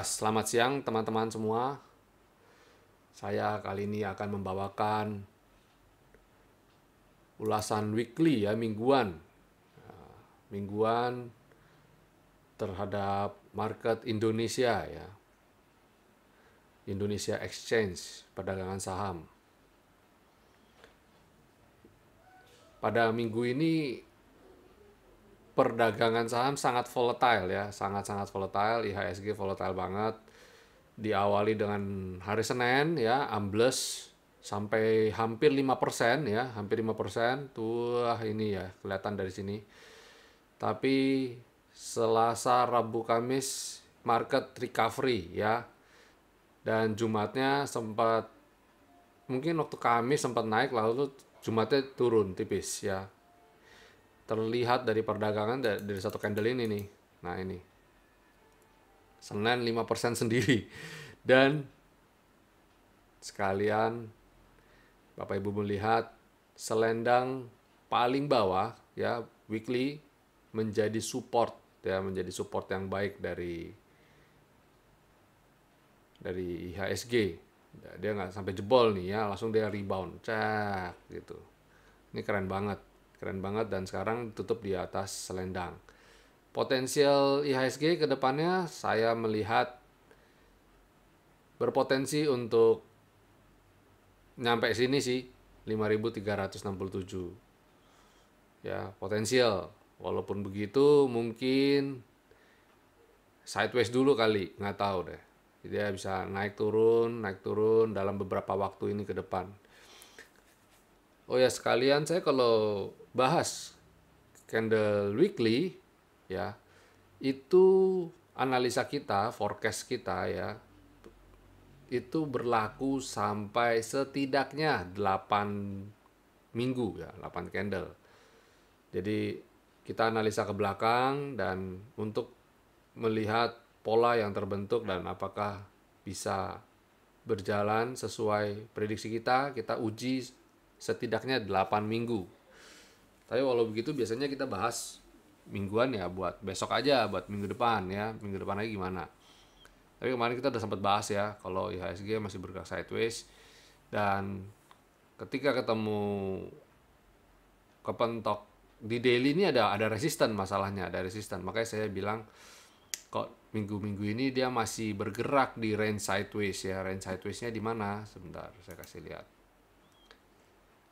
Selamat siang teman-teman semua. Saya kali ini akan membawakan ulasan weekly ya mingguan. Mingguan terhadap market Indonesia ya. Indonesia Exchange, perdagangan saham. Pada minggu ini perdagangan saham sangat volatile ya, sangat-sangat volatile, IHSG volatile banget. Diawali dengan hari Senin ya, ambles sampai hampir 5% ya, hampir 5%. Tuh ini ya, kelihatan dari sini. Tapi Selasa, Rabu, Kamis market recovery ya. Dan Jumatnya sempat mungkin waktu Kamis sempat naik lalu Jumatnya turun tipis ya terlihat dari perdagangan dari satu candle ini nih. Nah ini. Senin 5% sendiri. Dan sekalian Bapak Ibu melihat selendang paling bawah ya weekly menjadi support ya menjadi support yang baik dari dari IHSG dia nggak sampai jebol nih ya langsung dia rebound cek gitu ini keren banget keren banget dan sekarang tutup di atas selendang potensial IHSG ke depannya saya melihat berpotensi untuk nyampe sini sih 5367 ya potensial walaupun begitu mungkin sideways dulu kali nggak tahu deh Jadi ya bisa naik turun naik turun dalam beberapa waktu ini ke depan oh ya sekalian saya kalau bahas candle weekly ya itu analisa kita forecast kita ya itu berlaku sampai setidaknya 8 minggu ya 8 candle jadi kita analisa ke belakang dan untuk melihat pola yang terbentuk dan apakah bisa berjalan sesuai prediksi kita kita uji setidaknya 8 minggu tapi walau begitu biasanya kita bahas mingguan ya buat besok aja buat minggu depan ya minggu depan lagi gimana tapi kemarin kita udah sempat bahas ya kalau IHSG masih bergerak sideways dan ketika ketemu kepentok di daily ini ada ada resisten masalahnya ada resisten makanya saya bilang kok minggu-minggu ini dia masih bergerak di range sideways ya range sidewaysnya di mana sebentar saya kasih lihat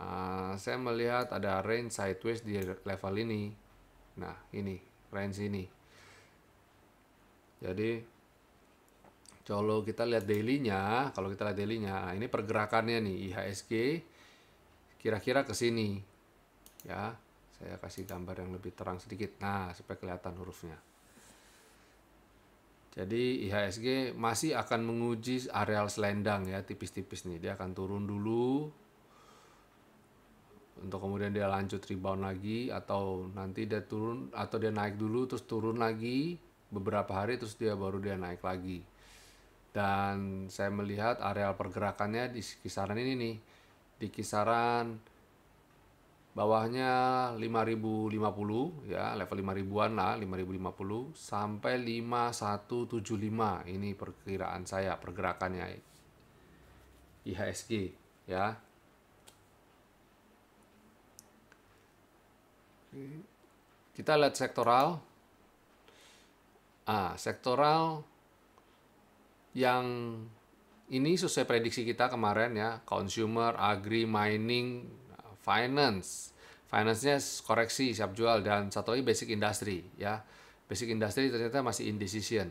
Ah, saya melihat ada range sideways di level ini nah ini range ini jadi kalau kita lihat dailynya kalau kita lihat dailynya ah, ini pergerakannya nih IHSG kira-kira ke sini ya saya kasih gambar yang lebih terang sedikit nah supaya kelihatan hurufnya jadi IHSG masih akan menguji areal selendang ya tipis-tipis nih dia akan turun dulu untuk kemudian dia lanjut rebound lagi atau nanti dia turun atau dia naik dulu terus turun lagi beberapa hari terus dia baru dia naik lagi dan saya melihat areal pergerakannya di kisaran ini nih di kisaran bawahnya 5050 ya level 5000-an lah 5050 sampai 5175 ini perkiraan saya pergerakannya IHSG ya Kita lihat sektoral. Ah, sektoral yang ini sesuai prediksi kita kemarin ya, consumer, agri, mining, finance. Finance-nya koreksi siap jual dan satu lagi basic industry ya. Basic industry ternyata masih indecision.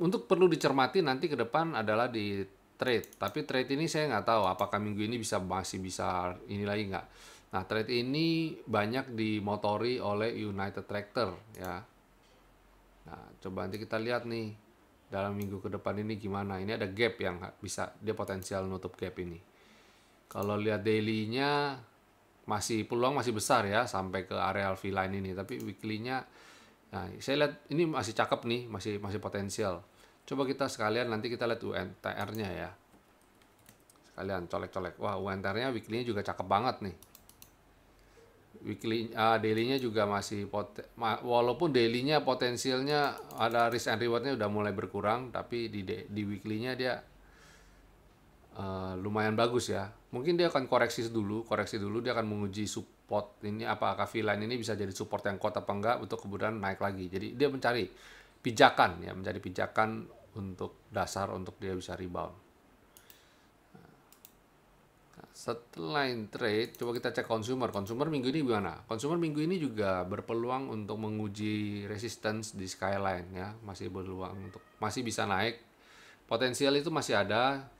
Untuk perlu dicermati nanti ke depan adalah di trade. Tapi trade ini saya nggak tahu apakah minggu ini bisa masih bisa ini lagi nggak Nah, trade ini banyak dimotori oleh United Tractor ya. Nah, coba nanti kita lihat nih dalam minggu ke depan ini gimana. Ini ada gap yang bisa dia potensial nutup gap ini. Kalau lihat daily-nya masih peluang masih besar ya sampai ke area V line ini, tapi weekly-nya nah, saya lihat ini masih cakep nih, masih masih potensial. Coba kita sekalian nanti kita lihat UNTR-nya ya. Sekalian colek-colek. Wah, UNTR-nya weekly-nya juga cakep banget nih weekly uh, daily-nya juga masih pot ma walaupun dailynya potensialnya ada risk and reward-nya udah mulai berkurang tapi di di weekly-nya dia uh, lumayan bagus ya mungkin dia akan koreksi dulu koreksi dulu dia akan menguji support ini apakah v ini bisa jadi support yang kuat apa enggak untuk kemudian naik lagi jadi dia mencari pijakan ya mencari pijakan untuk dasar untuk dia bisa rebound setelah trade, coba kita cek consumer. Consumer minggu ini gimana? Consumer minggu ini juga berpeluang untuk menguji resistance di skyline ya, masih berpeluang untuk masih bisa naik. Potensial itu masih ada.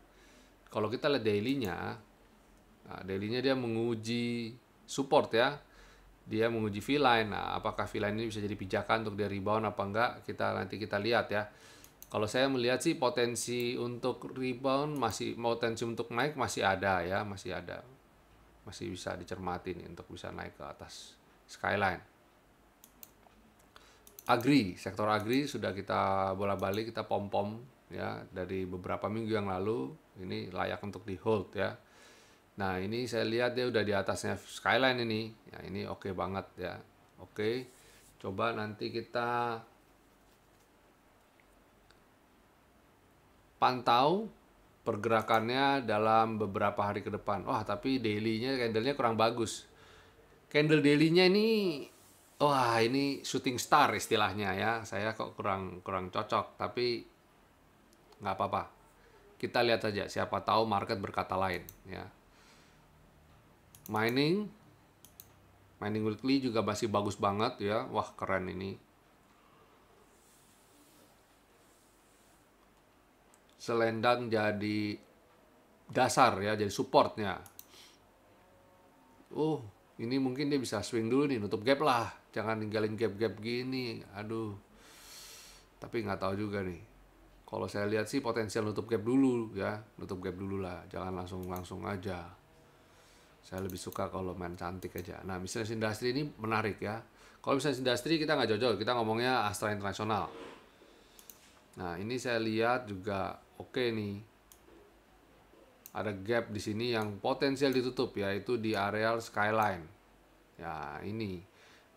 Kalau kita lihat dailynya, nah, dailynya dia menguji support ya. Dia menguji V line. Nah, apakah V line ini bisa jadi pijakan untuk dia rebound apa enggak? Kita nanti kita lihat ya. Kalau saya melihat sih potensi untuk rebound masih potensi untuk naik masih ada ya, masih ada. Masih bisa dicermati nih untuk bisa naik ke atas skyline. Agri, sektor agri sudah kita bola-balik, kita pom-pom ya dari beberapa minggu yang lalu ini layak untuk di hold ya. Nah, ini saya lihat dia udah di atasnya skyline ini. Ya, ini oke okay banget ya. Oke. Okay. Coba nanti kita pantau pergerakannya dalam beberapa hari ke depan. Wah, tapi daily-nya candle-nya kurang bagus. Candle daily-nya ini, wah ini shooting star istilahnya ya. Saya kok kurang kurang cocok, tapi nggak apa-apa. Kita lihat saja, siapa tahu market berkata lain ya. Mining, mining weekly juga masih bagus banget ya. Wah keren ini. selendang jadi dasar ya, jadi supportnya. Oh, ini mungkin dia bisa swing dulu nih, nutup gap lah. Jangan ninggalin gap-gap gini. Aduh. Tapi nggak tahu juga nih. Kalau saya lihat sih potensial nutup gap dulu ya, nutup gap dulu lah. Jangan langsung-langsung aja. Saya lebih suka kalau main cantik aja. Nah, misalnya industri ini menarik ya. Kalau misalnya industri kita nggak jauh-jauh, kita ngomongnya Astra Internasional. Nah, ini saya lihat juga oke okay nih ada gap di sini yang potensial ditutup yaitu di areal skyline ya ini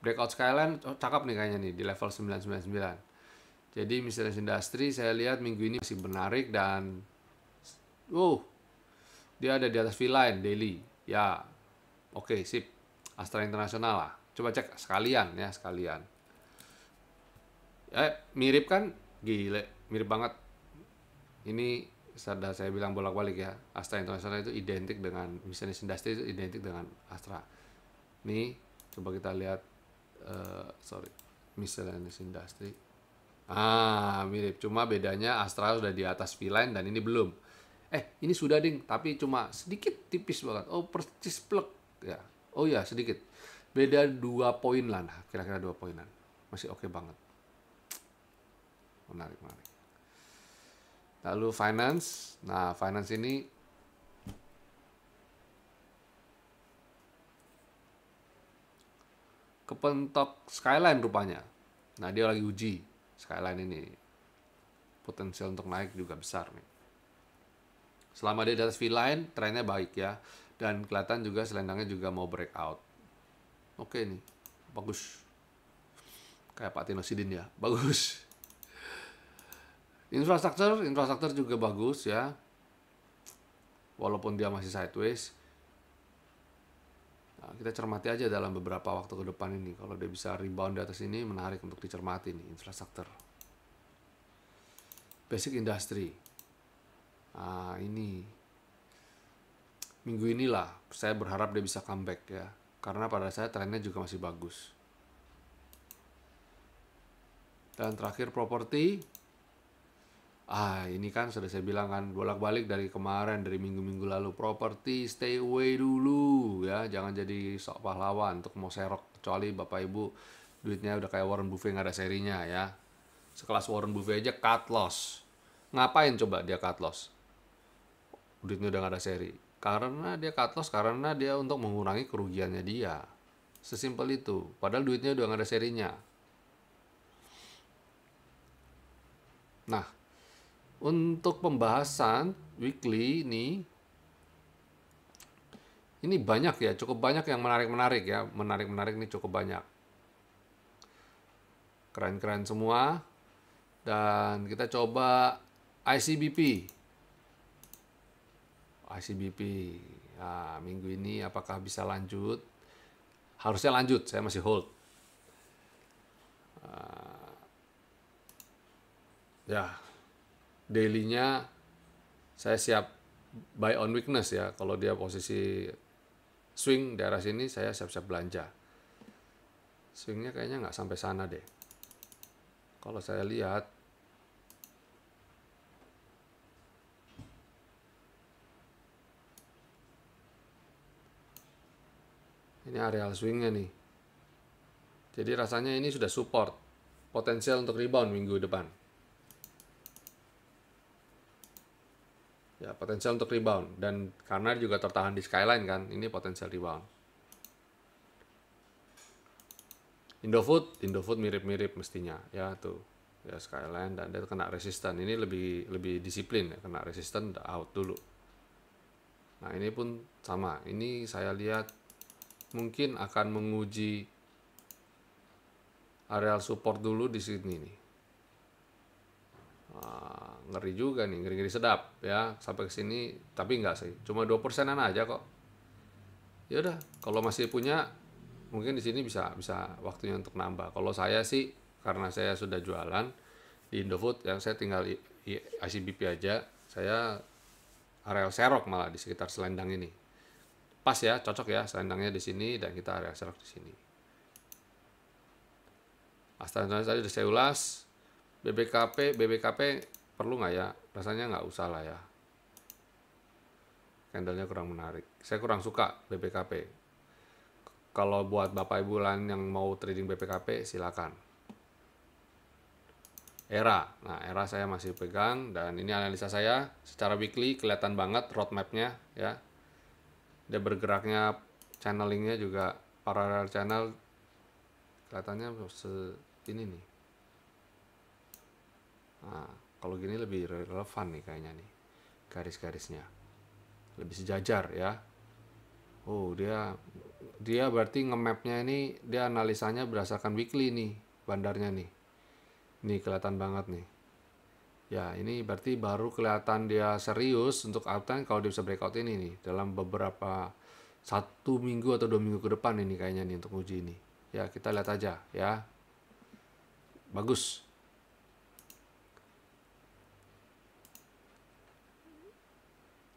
breakout skyline oh, cakep nih kayaknya nih di level 999 jadi misalnya industri saya lihat minggu ini masih menarik dan uh dia ada di atas V-line daily ya oke okay, sip Astra Internasional lah coba cek sekalian ya sekalian eh mirip kan gile mirip banget ini sudah saya bilang bolak-balik ya Astra International itu identik dengan misalnya Industry itu identik dengan Astra ini coba kita lihat uh, sorry miscellaneous industry ah mirip cuma bedanya Astra sudah di atas V-line dan ini belum eh ini sudah ding tapi cuma sedikit tipis banget oh persis plek ya oh ya sedikit beda dua poin lah kira-kira dua poinan masih oke okay banget menarik menarik Lalu finance. Nah, finance ini kepentok skyline rupanya. Nah, dia lagi uji skyline ini. Potensial untuk naik juga besar nih. Selama dia di atas V-line, trennya baik ya. Dan kelihatan juga selendangnya juga mau breakout. Oke nih, bagus. Kayak Pak Tino Sidin ya, bagus. Infrastruktur, infrastruktur juga bagus ya. Walaupun dia masih sideways. Nah, kita cermati aja dalam beberapa waktu ke depan ini. Kalau dia bisa rebound di atas ini, menarik untuk dicermati nih, infrastruktur. Basic industry. Nah, ini. Minggu inilah, saya berharap dia bisa comeback ya. Karena pada saya trennya juga masih bagus. Dan terakhir properti, ah ini kan sudah saya bilang kan bolak-balik dari kemarin dari minggu-minggu lalu properti stay away dulu ya jangan jadi sok pahlawan untuk mau serok kecuali bapak ibu duitnya udah kayak Warren buffet nggak ada serinya ya sekelas Warren buffet aja cut loss ngapain coba dia cut loss duitnya udah nggak ada seri karena dia cut loss karena dia untuk mengurangi kerugiannya dia sesimpel itu padahal duitnya udah nggak ada serinya nah untuk pembahasan weekly ini ini banyak ya, cukup banyak yang menarik-menarik ya. Menarik-menarik ini cukup banyak. Keren-keren semua. Dan kita coba ICBP. ICBP. Nah, minggu ini apakah bisa lanjut? Harusnya lanjut, saya masih hold. Ah. ya, dailynya saya siap buy on weakness ya kalau dia posisi swing daerah sini saya siap-siap belanja swingnya kayaknya nggak sampai sana deh kalau saya lihat ini areal swingnya nih jadi rasanya ini sudah support potensial untuk rebound minggu depan ya potensial untuk rebound dan karena juga tertahan di skyline kan ini potensial rebound Indofood Indofood mirip-mirip mestinya ya tuh ya skyline dan dia kena resisten ini lebih lebih disiplin ya kena resisten out dulu nah ini pun sama ini saya lihat mungkin akan menguji areal support dulu di sini nih ngeri juga nih ngeri ngeri sedap ya sampai ke sini tapi enggak sih cuma 2 persenan aja kok ya udah kalau masih punya mungkin di sini bisa bisa waktunya untuk nambah kalau saya sih karena saya sudah jualan di Indofood yang saya tinggal ICBP aja saya area serok malah di sekitar selendang ini pas ya cocok ya selendangnya di sini dan kita area serok di sini Astaga, tadi sudah saya ulas BBKP BBKP perlu nggak ya rasanya nggak usah lah ya candlenya kurang menarik saya kurang suka BBKP kalau buat bapak ibu lain yang mau trading BBKP, silakan era nah era saya masih pegang dan ini analisa saya secara weekly kelihatan banget roadmapnya ya dia bergeraknya channelingnya juga paralel channel kelihatannya ini nih Nah, kalau gini lebih relevan nih kayaknya nih garis-garisnya. Lebih sejajar ya. Oh, dia dia berarti ngemapnya ini dia analisanya berdasarkan weekly nih bandarnya nih. Nih kelihatan banget nih. Ya, ini berarti baru kelihatan dia serius untuk uptrend kalau dia bisa breakout ini nih dalam beberapa satu minggu atau dua minggu ke depan ini kayaknya nih untuk uji ini. Ya, kita lihat aja ya. Bagus.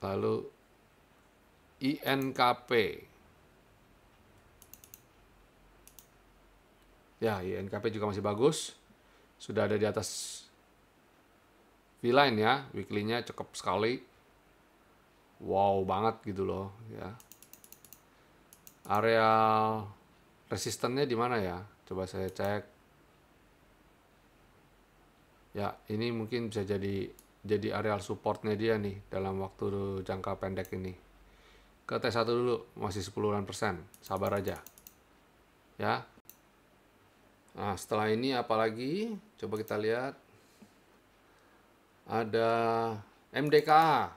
Lalu INKP. Ya, INKP juga masih bagus. Sudah ada di atas V-line ya, weekly-nya cukup sekali. Wow banget gitu loh ya. Areal resistennya di mana ya? Coba saya cek. Ya, ini mungkin bisa jadi jadi areal supportnya dia nih dalam waktu jangka pendek ini. Ke T1 dulu, masih 10 persen, sabar aja. Ya. Nah, setelah ini apalagi? Coba kita lihat. Ada MDKA.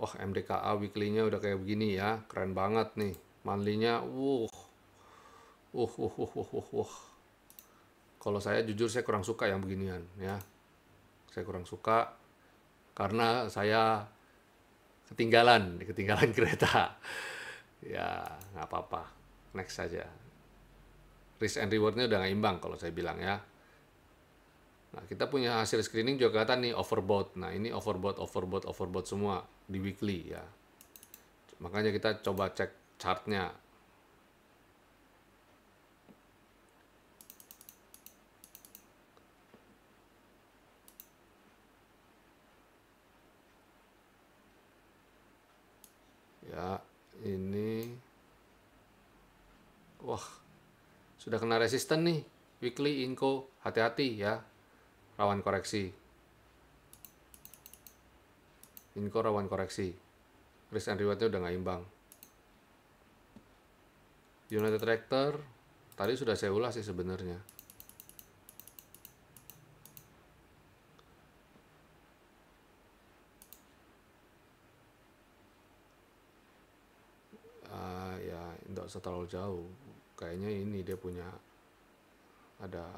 Wah, MDKA weekly-nya udah kayak begini ya. Keren banget nih. Monthly-nya, wuh. Uh, uh, uh, uh, uh, uh. Kalau saya jujur saya kurang suka yang beginian ya saya kurang suka karena saya ketinggalan, ketinggalan kereta. ya, nggak apa-apa. Next saja. Risk and rewardnya udah nggak imbang kalau saya bilang ya. Nah, kita punya hasil screening juga kelihatan nih overbought. Nah, ini overbought, overbought, overbought semua di weekly ya. Makanya kita coba cek chartnya ya ini wah sudah kena resisten nih weekly inko hati-hati ya rawan koreksi inko rawan koreksi risk and rewardnya udah nggak imbang United Tractor tadi sudah saya ulas sih sebenarnya nggak usah terlalu jauh kayaknya ini dia punya ada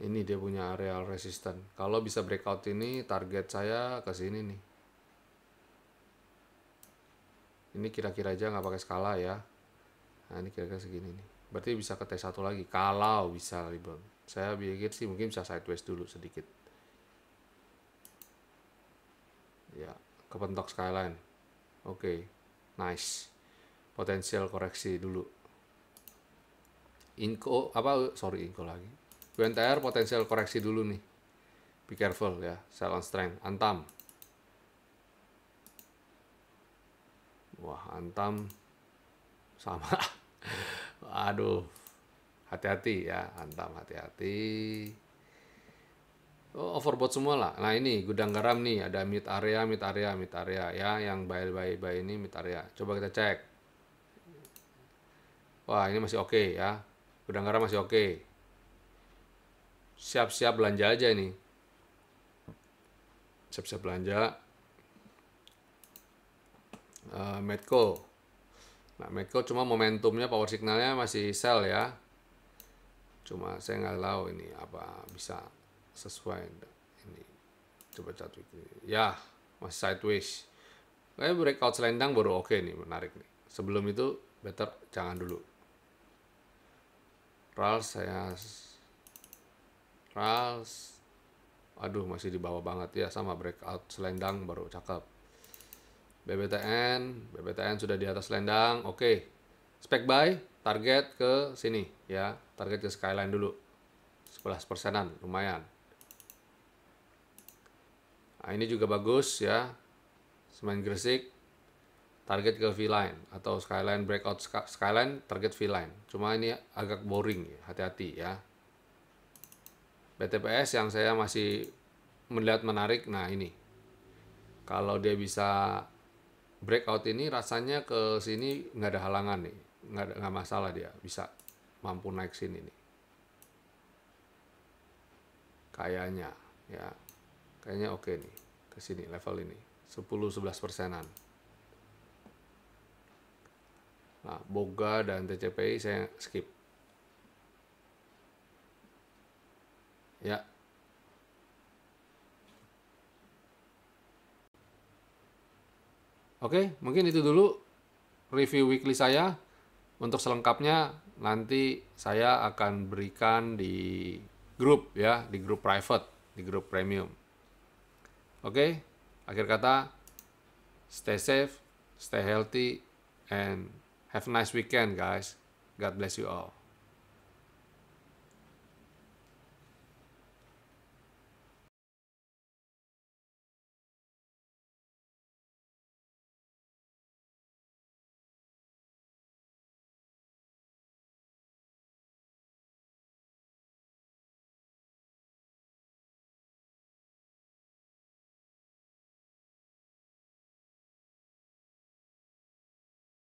ini dia punya areal resistant kalau bisa breakout ini target saya ke sini nih ini kira-kira aja nggak pakai skala ya nah ini kira-kira segini nih berarti bisa ke T1 lagi kalau bisa rebound saya pikir sih mungkin bisa sideways dulu sedikit ya kepentok skyline oke okay. nice potensial koreksi dulu inko apa sorry inko lagi UNTR potensial koreksi dulu nih be careful ya sell on strength antam wah antam sama aduh hati-hati ya antam hati-hati Oh, overbought semua lah. Nah ini gudang garam nih ada mid area, mid area, mid area ya yang buy buy buy ini mid area. Coba kita cek. Wah ini masih oke okay, ya. Gudang garam masih oke. Okay. Siap-siap belanja aja ini. Siap-siap belanja. Uh, Medco. Nah Medco cuma momentumnya power signalnya masih sell ya. Cuma saya nggak tahu ini apa bisa sesuai ini coba catu ini ya masih sideways kayak breakout selendang baru oke okay nih menarik nih sebelum itu better jangan dulu Rals saya Rals aduh masih di bawah banget ya sama breakout selendang baru cakep BBTN BBTN sudah di atas selendang oke okay. spek buy target ke sini ya target ke skyline dulu 11 persenan lumayan Nah, ini juga bagus ya. Semen Gresik target ke V-line atau skyline breakout skyline target V-line. Cuma ini agak boring, ya, hati-hati ya. BTPS yang saya masih melihat menarik, nah ini. Kalau dia bisa breakout ini rasanya ke sini nggak ada halangan nih, nggak, nggak masalah dia bisa mampu naik sini nih. Kayaknya ya kayaknya oke nih ke sini level ini 10-11 persenan nah boga dan TCPI saya skip ya Oke, mungkin itu dulu review weekly saya. Untuk selengkapnya nanti saya akan berikan di grup ya, di grup private, di grup premium. Oke, okay? akhir kata, stay safe, stay healthy, and have a nice weekend, guys. God bless you all.